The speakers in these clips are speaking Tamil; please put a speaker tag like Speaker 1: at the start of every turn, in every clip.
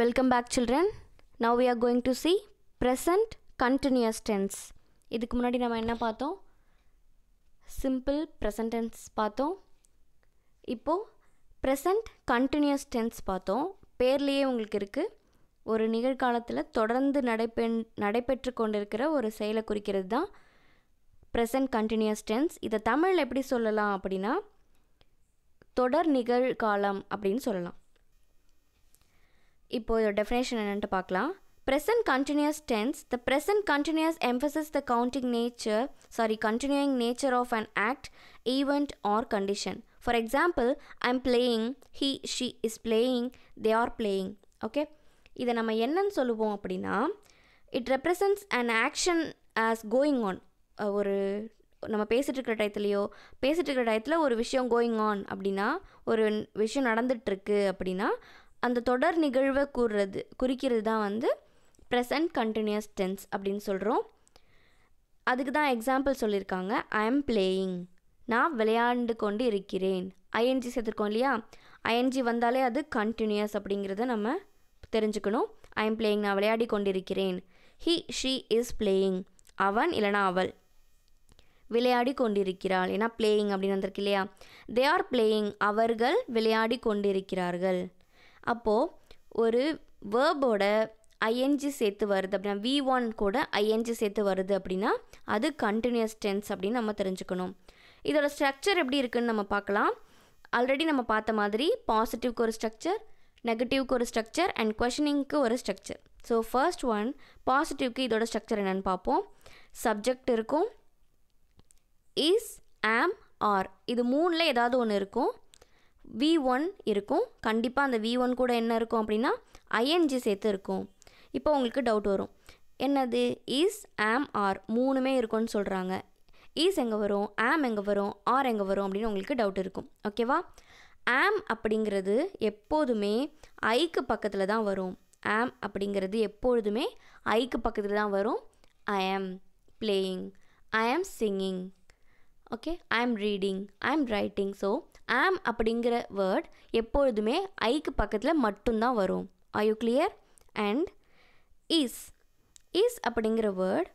Speaker 1: Welcome back children. Now we are going to see present continuous tense. இதுக்கு முன்னாடி நம்ம என்ன பார்த்தோம் சிம்பிள் ப்ரெசன்ட் டென்ஸ் பார்த்தோம் இப்போது ப்ரெசண்ட் கண்டினியூஸ் டென்ஸ் பார்த்தோம் பேர்லேயே உங்களுக்கு இருக்குது ஒரு நிகழ்காலத்தில் தொடர்ந்து நடைபெ நடைபெற்று கொண்டிருக்கிற ஒரு செயலை குறிக்கிறது தான் ப்ரெசன்ட் கண்டினியூஸ் டென்ஸ் இதை தமிழில் எப்படி சொல்லலாம் அப்படின்னா தொடர் நிகழ்காலம் அப்படின்னு சொல்லலாம் இப்போ இதோட டெஃபினேஷன் என்னென்ட்டு பார்க்கலாம் present continuous tense the present continuous emphasis the counting nature sorry continuing nature of an act event or condition for example I am playing he she is playing they are playing okay இதை நம்ம என்னன்னு சொல்லுவோம் அப்படின்னா it represents and action as going on ஒரு நம்ம பேசிகிட்டு இருக்கிற டயத்துலையோ பேசிகிட்டு இருக்கிற டயத்தில் ஒரு விஷயம் கோயிங் ஆன் அப்படின்னா ஒரு விஷயம் நடந்துகிட்ருக்கு அப்படின்னா அந்த தொடர் நிகழ்வை கூறுறது குறிக்கிறது தான் வந்து ப்ரெசன்ட் கண்டினியூஸ் டென்ஸ் அப்படின்னு சொல்கிறோம் அதுக்கு தான் எக்ஸாம்பிள் சொல்லியிருக்காங்க ஐ எம் பிளேயிங் நான் விளையாண்டு கொண்டு இருக்கிறேன் ஐஎன்ஜி சேர்த்துருக்கோம் இல்லையா ஐஎன்ஜி வந்தாலே அது கண்டினியூஸ் அப்படிங்கிறத நம்ம தெரிஞ்சுக்கணும் ஐ எம் பிளேயிங் நான் விளையாடி கொண்டிருக்கிறேன் ஹி ஷீ இஸ் பிளேயிங் அவன் இல்லைனா அவள் விளையாடி கொண்டிருக்கிறாள் ஏன்னா பிளேயிங் அப்படின்னு வந்திருக்கு இல்லையா தே ஆர் பிளேயிங் அவர்கள் விளையாடி கொண்டிருக்கிறார்கள் அப்போது ஒரு வேர்போட ஐஎன்ஜி சேர்த்து வருது அப்படின்னா வி ஒன் கூட ஐஎன்ஜி சேர்த்து வருது அப்படின்னா அது கண்டினியூஸ் டென்ஸ் அப்படின்னு நம்ம தெரிஞ்சுக்கணும் இதோட ஸ்ட்ரக்சர் எப்படி இருக்குதுன்னு நம்ம பார்க்கலாம் ஆல்ரெடி நம்ம பார்த்த மாதிரி பாசிட்டிவ்க்கு ஒரு ஸ்ட்ரக்சர் நெகட்டிவ்க்கு ஒரு ஸ்ட்ரக்சர் அண்ட் கொஷனிங்க்கு ஒரு ஸ்ட்ரக்சர் ஸோ ஃபர்ஸ்ட் ஒன் பாசிட்டிவ்க்கு இதோட ஸ்ட்ரக்சர் என்னென்னு பார்ப்போம் சப்ஜெக்ட் இருக்கும் இஸ் ஆம் ஆர் இது மூணில் ஏதாவது ஒன்று இருக்கும் வி ஒன் இருக்கும் கண்டிப்பாக அந்த வி ஒன் கூட என்ன இருக்கும் அப்படின்னா ஐஎன்ஜி சேர்த்து இருக்கும் இப்போ உங்களுக்கு டவுட் வரும் என்னது ஈஸ் ஆம் ஆர் மூணுமே இருக்கும்னு சொல்கிறாங்க ஈஸ் எங்கே வரும் ஆம் எங்கே வரும் ஆர் எங்கே வரும் அப்படின்னு உங்களுக்கு டவுட் இருக்கும் ஓகேவா ஆம் அப்படிங்கிறது எப்போதுமே ஐக்கு பக்கத்தில் தான் வரும் ஆம் அப்படிங்கிறது எப்பொழுதுமே ஐக்கு பக்கத்தில் தான் வரும் ஐ ஆம் பிளேயிங் ஐ ஆம் சிங்கிங் ஓகே ஐ ஆம் ரீடிங் ஐ ஆம் ரைட்டிங் ஸோ ஆம் அப்படிங்கிற வேர்ட் எப்பொழுதுமே ஐக்கு பக்கத்தில் மட்டும்தான் வரும் I you clear and is is அப்படிங்கிற word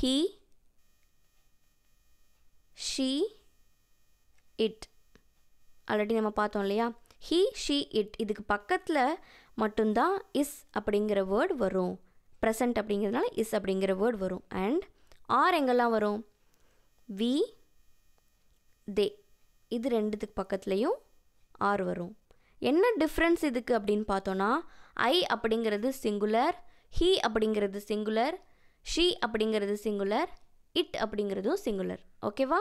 Speaker 1: he she it already நம்ம பார்த்தோம் இல்லையா ஹீ ஷீ இட் இதுக்கு பக்கத்தில் மட்டும்தான் இஸ் அப்படிங்கிற வேர்டு வரும் ப்ரெசண்ட் அப்படிங்கிறதுனால இஸ் அப்படிங்கிற வேர்டு வரும் அண்ட் ஆர் எங்கெல்லாம் வரும் வி தே இது ரெண்டுத்துக்கு பக்கத்துலேயும் ஆர் வரும் என்ன டிஃப்ரென்ஸ் இதுக்கு அப்படின்னு பார்த்தோன்னா ஐ அப்படிங்கிறது சிங்குலர் ஹீ அப்படிங்கிறது சிங்குலர் ஷீ அப்படிங்கிறது சிங்குலர் இட் அப்படிங்கிறதும் சிங்குலர் ஓகேவா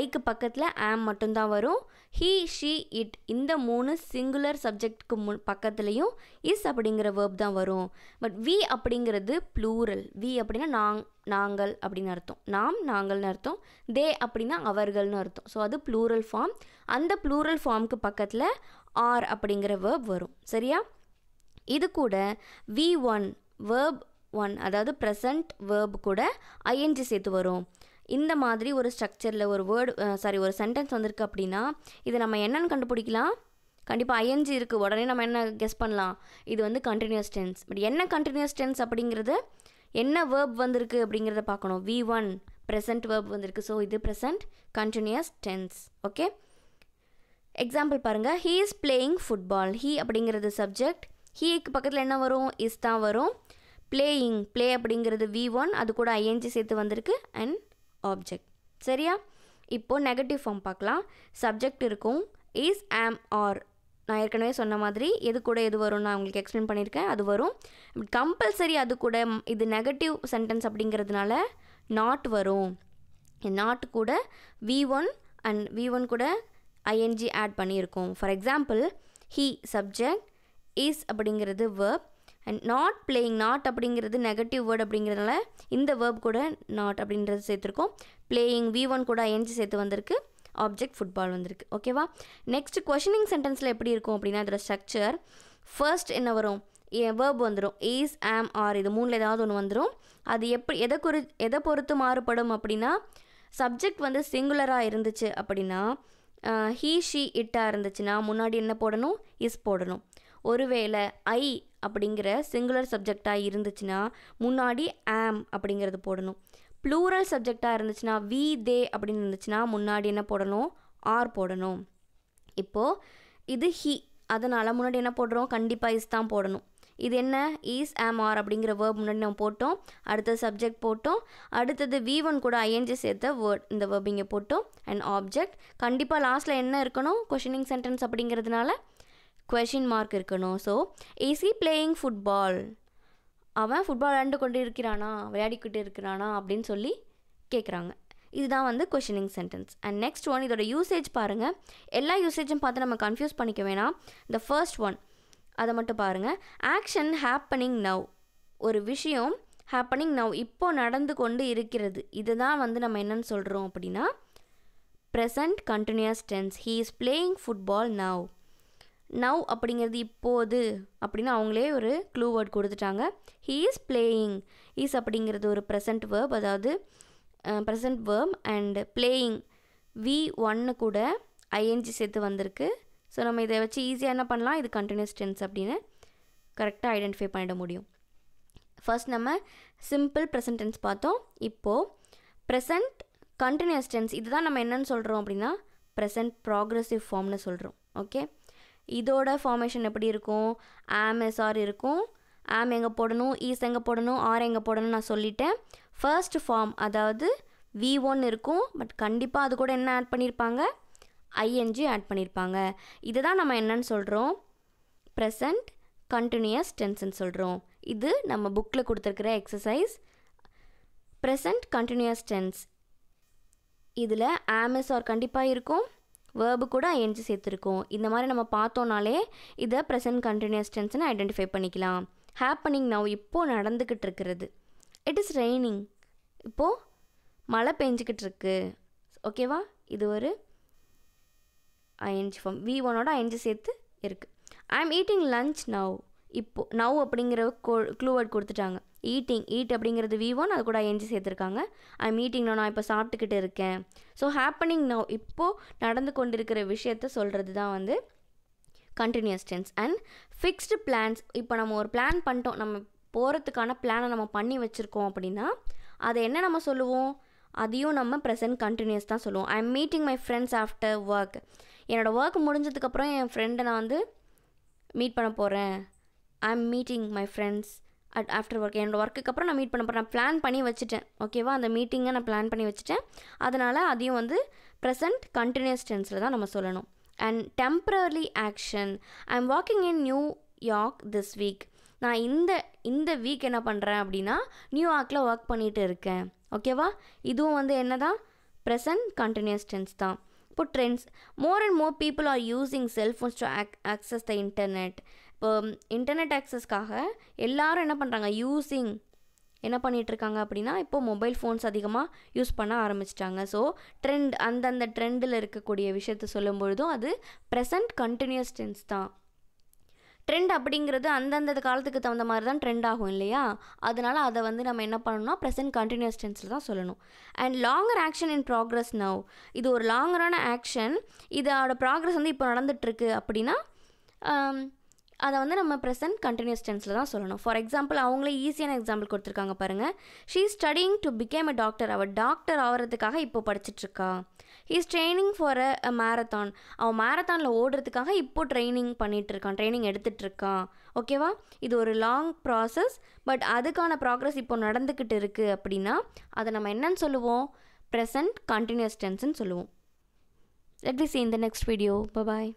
Speaker 1: ஐக்கு பக்கத்தில் ஆம் மட்டும்தான் வரும் ஹீ ஷீ இட் இந்த மூணு சிங்குலர் சப்ஜெக்ட்க்கு மு பக்கத்துலேயும் இஸ் அப்படிங்கிற வேர்ப் தான் வரும் பட் வி அப்படிங்கிறது ப்ளூரல் வி அப்படின்னா நாங் நாங்கள் அப்படின்னு அர்த்தம் நாம் நாங்கள்னு அர்த்தம் தே அப்படின்னா அவர்கள்னு அர்த்தம் ஸோ அது ப்ளூரல் ஃபார்ம் அந்த ப்ளூரல் ஃபார்முக்கு பக்கத்தில் ஆர் அப்படிங்கிற வேர்ப் வரும் சரியா இது கூட வி ஒன் வேர்ப் ஒன் அதாவது ப்ரெசண்ட் வேர்ப் கூட ஐஎன்ஜி சேர்த்து வரும் இந்த மாதிரி ஒரு ஸ்ட்ரக்சரில் ஒரு வேர்டு சாரி ஒரு சென்டென்ஸ் வந்திருக்கு அப்படின்னா இதை நம்ம என்னென்னு கண்டுபிடிக்கலாம் கண்டிப்பாக ஐஎன்ஜி இருக்குது உடனே நம்ம என்ன கெஸ் பண்ணலாம் இது வந்து கண்டினியூஸ் டென்ஸ் பட் என்ன கண்டினியூஸ் டென்ஸ் அப்படிங்கிறது என்ன வேர்ப் வந்திருக்கு அப்படிங்கிறத பார்க்கணும் வி ஒன் ப்ரெசன்ட் வேர்ப் வந்திருக்கு ஸோ இது present continuous tense okay example பாருங்கள் he is playing football he அப்படிங்கிறது சப்ஜெக்ட் ஹீக்கு பக்கத்தில் என்ன வரும் இஸ் தான் வரும் பிளேயிங் ப்ளே அப்படிங்கிறது வி ஒன் அது கூட ஐஎன்ஜி சேர்த்து வந்திருக்கு அண்ட் ஆப்ஜெக்ட் சரியா இப்போது நெகட்டிவ் ஃபார்ம் பார்க்கலாம் சப்ஜெக்ட் இருக்கும் இஸ் ஆம் ஆர் நான் ஏற்கனவே சொன்ன மாதிரி எது கூட எது வரும் நான் உங்களுக்கு எக்ஸ்பிளைன் பண்ணியிருக்கேன் அது வரும் கம்பல்சரி அது கூட இது நெகட்டிவ் சென்டென்ஸ் அப்படிங்கிறதுனால நாட் வரும் நாட் கூட V one and V one கூட ஐஎன்ஜி ஆட் பண்ணியிருக்கோம் for example he subject is அப்படிங்கிறது verb and not playing not அப்படிங்கிறது நெகட்டிவ் வேர்ட் அப்படிங்கிறதுனால இந்த வேர்ப் கூட நாட் அப்படின்றது சேர்த்துருக்கோம் பிளேயிங் வி ஒன் கூட ஐஎன்ஜி சேர்த்து வந்திருக்கு ஆப்ஜெக்ட் ஃபுட்பால் வந்திருக்கு ஓகேவா நெக்ஸ்ட் கொஷனிங் சென்டென்ஸில் எப்படி இருக்கும் அப்படின்னா அதோட ஸ்ட்ரக்சர் ஃபர்ஸ்ட் என்ன வரும் வேர்ப் வந்துடும் ஈஸ் ஆம் ஆர் இது மூணில் ஏதாவது ஒன்று வந்துடும் அது எப்படி எதை குறி எதை பொறுத்து மாறுபடும் அப்படின்னா சப்ஜெக்ட் வந்து சிங்குலராக இருந்துச்சு அப்படின்னா ஹீ ஷீ இட்டாக இருந்துச்சுன்னா முன்னாடி என்ன போடணும் இஸ் போடணும் ஒருவேளை ஐ அப்படிங்கிற சிங்குலர் சப்ஜெக்டாக இருந்துச்சுன்னா முன்னாடி ஆம் அப்படிங்கிறது போடணும் ப்ளூரல் சப்ஜெக்டாக இருந்துச்சுன்னா வி தே அப்படின்னு இருந்துச்சுன்னா முன்னாடி என்ன போடணும் ஆர் போடணும் இப்போது இது ஹி அதனால் முன்னாடி என்ன போடுறோம் கண்டிப்பாக இஸ் தான் போடணும் இது என்ன ஈஸ் ஆம் ஆர் அப்படிங்கிற வேர்ப் முன்னாடி நம்ம போட்டோம் அடுத்தது சப்ஜெக்ட் போட்டோம் அடுத்தது வி ஒன் கூட ஐஎன்ஜி சேர்த்த வேர்ட் இந்த வேர்பிங்கை போட்டோம் அண்ட் ஆப்ஜெக்ட் கண்டிப்பாக லாஸ்ட்டில் என்ன இருக்கணும் கொஷினிங் சென்டென்ஸ் அப்படிங்கிறதுனால கொஷின் மார்க் இருக்கணும் so is he playing football அவன் ஃபுட்பால் விளாண்டு கொண்டு இருக்கிறானா விளையாடிக்கிட்டு இருக்கிறானா அப்படின்னு சொல்லி கேட்குறாங்க இதுதான் வந்து questioning sentence and next one இதோட யூசேஜ் பாருங்கள் எல்லா யூசேஜும் பார்த்து நம்ம கன்ஃபியூஸ் பண்ணிக்க வேணாம் த ஃபர்ஸ்ட் ஒன் அதை மட்டும் பாருங்கள் ஆக்ஷன் ஹேப்பனிங் நவ் ஒரு விஷயம் ஹேப்பனிங் நவ் இப்போது நடந்து கொண்டு இருக்கிறது இதுதான் வந்து நம்ம என்னென்னு சொல்கிறோம் அப்படின்னா present continuous tense he is playing football now now அப்படிங்கிறது இப்போது அப்படின்னு அவங்களே ஒரு க்ளூ வேர்ட் கொடுத்துட்டாங்க ஹீ இஸ் பிளேயிங் ஈஸ் அப்படிங்கிறது ஒரு ப்ரெசன்ட் வேர்ப் அதாவது present verb and playing V ஒன்னு கூட ஐஎன்ஜி சேர்த்து வந்திருக்கு ஸோ நம்ம இதை வச்சு ஈஸியாக என்ன பண்ணலாம் இது கண்டினியூஸ் டென்ஸ் அப்படின்னு கரெக்டாக ஐடென்டிஃபை பண்ணிட முடியும் ஃபர்ஸ்ட் நம்ம சிம்பிள் ப்ரெசன்ட் டென்ஸ் பார்த்தோம் இப்போது ப்ரெசன்ட் கண்டினியூஸ் டென்ஸ் இதுதான் நம்ம என்னென்னு சொல்கிறோம் அப்படின்னா ப்ரெசன்ட் ப்ராக்ரெசிவ் ஃபார்ம்னு சொல்கிறோம் ஓகே இதோட ஃபார்மேஷன் எப்படி இருக்கும் ஆர் இருக்கும் ஆம் எங்கே போடணும் ஈஸ் எங்கே போடணும் ஆர் எங்கே போடணும் நான் சொல்லிட்டேன் ஃபர்ஸ்ட் ஃபார்ம் அதாவது வி ஒன் இருக்கும் பட் கண்டிப்பாக அது கூட என்ன ஆட் பண்ணியிருப்பாங்க ஐஎன்ஜி ஆட் பண்ணியிருப்பாங்க இதை தான் நம்ம என்னன்னு சொல்கிறோம் ப்ரெசண்ட் கண்டினியூஸ் டென்ஸ்ன்னு சொல்கிறோம் இது நம்ம புக்கில் கொடுத்துருக்கிற எக்ஸசைஸ் ப்ரெசண்ட் கண்டினியூஸ் டென்ஸ் இதில் ஆர் கண்டிப்பாக இருக்கும் வேர்பு கூட ஐஎன்ஜி சேர்த்துருக்கோம் இந்த மாதிரி நம்ம பார்த்தோன்னாலே இதை ப்ரெசன்ட் கண்டினியூஸ் டென்ஸ்னு ஐடென்டிஃபை பண்ணிக்கலாம் ஹேப்பனிங் நவ் இப்போது நடந்துக்கிட்டு இருக்கிறது இட் இஸ் ரெய்னிங் இப்போது மழை பெஞ்சிக்கிட்டு இருக்கு ஓகேவா இது ஒரு ஐஎன்ஜி ஃபார்ம் வி ஒனோட ஐஎன்ஜி சேர்த்து இருக்குது I am eating lunch now இப்போது நவ் அப்படிங்கிற கோ க்ளூவர்ட் கொடுத்துட்டாங்க ஈட்டிங் ஈட் அப்படிங்கிறது வீவோன்னு ஒன் அது கூட ஐஎன்ஜி சேர்த்துருக்காங்க ஐ மீட்டிங்னா நான் இப்போ சாப்பிட்டுக்கிட்டு இருக்கேன் ஸோ ஹேப்பனிங் நோ இப்போது நடந்து கொண்டிருக்கிற விஷயத்த சொல்கிறது தான் வந்து continuous tense and fixed plans இப்போ நம்ம ஒரு பிளான் பண்ணிட்டோம் நம்ம போகிறதுக்கான பிளானை நம்ம பண்ணி வச்சுருக்கோம் அப்படின்னா அதை என்ன நம்ம சொல்லுவோம் அதையும் நம்ம ப்ரெசன்ட் கண்டினியூஸ் தான் சொல்லுவோம் I am meeting my friends after work என்னோடய ஒர்க் முடிஞ்சதுக்கப்புறம் என் ஃப்ரெண்டை நான் வந்து மீட் பண்ண போகிறேன் I am meeting my friends at after work என்னோடய ஒர்க்குக்கு அப்புறம் நான் மீட் பண்ண போகிறேன் நான் பிளான் பண்ணி வச்சுட்டேன் ஓகேவா அந்த மீட்டிங்கை நான் பிளான் பண்ணி வச்சுட்டேன் அதனால் அதையும் வந்து ப்ரெசன்ட் கண்டினியூஸ் டென்ஸில் தான் நம்ம சொல்லணும் and temporary action I am walking in New York this week நான் இந்த இந்த வீக் என்ன பண்ணுறேன் அப்படின்னா நியூயார்க்கில் ஒர்க் பண்ணிகிட்டு இருக்கேன் ஓகேவா இதுவும் வந்து என்ன தான் ப்ரெசன்ட் கண்டினியூஸ் டென்ஸ் தான் இப்போ trends more and more people are using cellphones to ac access the internet இப்போ இன்டர்நெட் ஆக்சஸ்க்காக எல்லோரும் என்ன பண்ணுறாங்க யூஸிங் என்ன பண்ணிகிட்ருக்காங்க அப்படின்னா இப்போது மொபைல் ஃபோன்ஸ் அதிகமாக யூஸ் பண்ண ஆரம்பிச்சிட்டாங்க ஸோ ட்ரெண்ட் அந்தந்த ட்ரெண்டில் இருக்கக்கூடிய விஷயத்த சொல்லும் பொழுதும் அது ப்ரெசண்ட் கண்டினியூஸ் டென்ஸ் தான் ட்ரெண்ட் அப்படிங்கிறது அந்தந்த காலத்துக்கு தகுந்த மாதிரி தான் ட்ரெண்ட் ஆகும் இல்லையா அதனால் அதை வந்து நம்ம என்ன பண்ணணும்னா ப்ரெசென்ட் கண்டினியூஸ் டென்ஸில் தான் சொல்லணும் and longer action in progress now இது ஒரு லாங்கரான ஆக்ஷன் இதோட ப்ராக்ரஸ் வந்து இப்போ நடந்துகிட்ருக்கு அப்படின்னா அதை வந்து நம்ம ப்ரெசன்ட் கண்டினியூஸ் டென்ஸில் தான் சொல்லணும் ஃபார் எக்ஸாம்பிள் அவங்களே ஈஸியான எக்ஸாம்பிள் கொடுத்துருக்காங்க பாருங்கள் she studying to become a doctor அவள் டாக்டர் ஆகிறதுக்காக இப்போ படிச்சிட்ருக்கா he's training for a marathon அவன் மேரத்தானில் ஓடுறதுக்காக இப்போ ட்ரைனிங் பண்ணிகிட்டு இருக்கான் ட்ரைனிங் எடுத்துகிட்ருக்கான் ஓகேவா இது ஒரு லாங் ப்ராசஸ் பட் அதுக்கான ப்ராக்ரஸ் இப்போ நடந்துக்கிட்டு இருக்குது அப்படின்னா அதை நம்ம என்னன்னு சொல்லுவோம் ப்ரெசன்ட் கண்டினியூஸ் டென்ஸ்ன்னு சொல்லுவோம் லெட் வி சி இந்த நெக்ஸ்ட் வீடியோ பபாய்